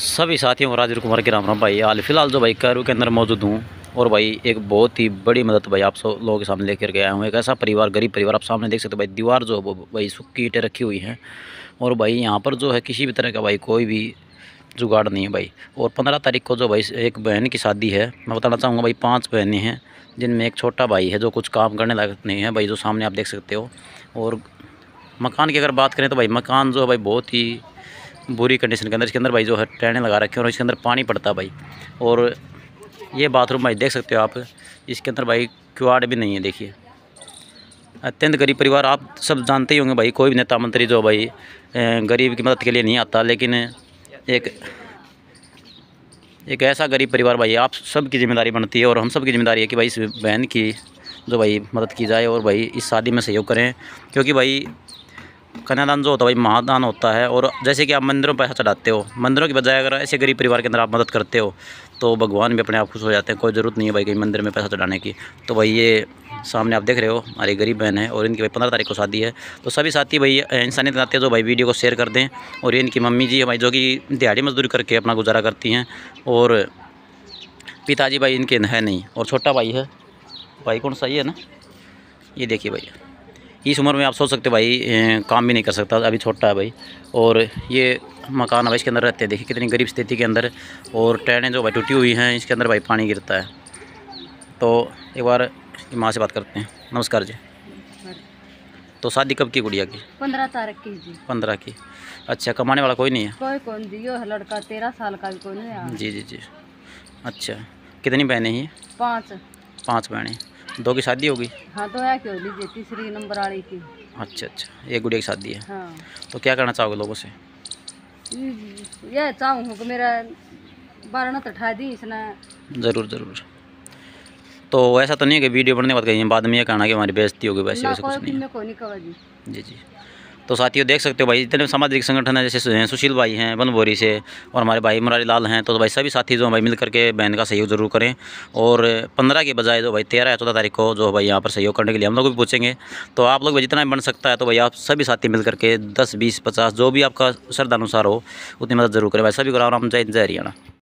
सभी साथियों राजीव कुमार के राम राम भाई हाल फिलहाल जो भाई कैरू के अंदर मौजूद हूँ और भाई एक बहुत ही बड़ी मदद भाई आप सब लोगों के सामने लेकर गया हूँ एक ऐसा परिवार गरीब परिवार आप सामने देख सकते हो भाई दीवार जो वो भाई सुखी ईटें रखी हुई हैं और भाई यहाँ पर जो है किसी भी तरह का भाई कोई भी जुगाड़ नहीं है भाई और पंद्रह तारीख को जो भाई एक बहन की शादी है मैं बताना चाहूँगा भाई पाँच बहनें हैं जिनमें एक छोटा भाई है जो कुछ काम करने लायक नहीं है भाई जो सामने आप देख सकते हो और मकान की अगर बात करें तो भाई मकान जो है भाई बहुत ही बुरी कंडीशन के अंदर इसके अंदर भाई जो है टहने लगा रखी हैं और इसके अंदर पानी पड़ता भाई और ये बाथरूम भाई देख सकते हो आप इसके अंदर भाई क्यूआड भी नहीं है देखिए अत्यंत गरीब परिवार आप सब जानते ही होंगे भाई कोई भी नेता मंत्री जो भाई गरीब की मदद के लिए नहीं आता लेकिन एक एक ऐसा गरीब परिवार भाई आप सब की जिम्मेदारी बनती है और हम सब की जिम्मेदारी है कि भाई इस बहन की जो भाई मदद की जाए और भाई इस शादी में सहयोग करें क्योंकि भाई कन्यादान जो होता है भाई महादान होता है और जैसे कि आप मंदिरों पैसा चढ़ाते हो मंदिरों के बजाय अगर ऐसे गरीब परिवार के अंदर आप मदद करते हो तो भगवान भी अपने आप खुश हो जाते हैं कोई ज़रूरत नहीं है भाई कहीं मंदिर में पैसा चढ़ाने की तो भाई ये सामने आप देख रहे हो हमारी गरीब बहन है और इनकी भाई पंद्रह तारीख को शादी है तो सभी साथी भाई इंसानियत नाते जो भाई वीडियो को शेयर कर दें और ये इनकी मम्मी जी भाई जो कि दिहाड़ी मजदूरी करके अपना गुजारा करती हैं और पिताजी भाई इनके है नहीं और छोटा भाई है भाई कौन सा ही है ना ये देखिए भाई इस उम्र में आप सोच सकते भाई काम भी नहीं कर सकता अभी छोटा है भाई और ये मकान अब इसके अंदर रहते हैं देखिए कितनी गरीब स्थिति के अंदर और ट्रेनें जो भाई टूटी हुई हैं इसके अंदर भाई पानी गिरता है तो एक बार माँ से बात करते हैं नमस्कार जी तो शादी कब की गुड़िया की पंद्रह तारीख की जी पंद्रह की अच्छा कमाने वाला कोई नहीं है कोई कौन जी यो लड़का तेरह साल का भी कोई नहीं है जी जी जी अच्छा कितनी बहनें हैं पाँच पाँच बहनें दो की शादी होगी हाँ तो है क्यों लीजिए तीसरी नंबर वाली की अच्छा अच्छा एक गुड़िया की शादी है हाँ तो क्या करना चाहोगे लोगों से यह चाहूँ कि मेरा बारह तो ठा दी इसने ज़रूर ज़रूर तो ऐसा तो नहीं है कि वीडियो बनने के बाद कहीं बाद में यह कहना कि हमारी बेइज्जती होगी वैसे वैसे कुछ नहीं जी जी तो साथियों देख सकते हो भाई जितने सामाजिक संगठन है जैसे सुशील भाई हैं वन से और हमारे भाई मुरारी लाल हैं तो भाई सभी साथी जो भाई मिल करके बहन का सहयोग ज़रूर करें और पंद्रह के बजाय जो भाई तेरह या चौदह तारीख को जो भाई यहाँ पर सहयोग करने के लिए हम लोग भी पूछेंगे तो आप लोग जितना बन सकता है तो भाई आप सभी साथी मिल करके दस बीस पचास जो भी आपका श्रद्धानुसार हो उतनी मदद ज़रूर करें भाई सभी को राम जय जय हरियाणा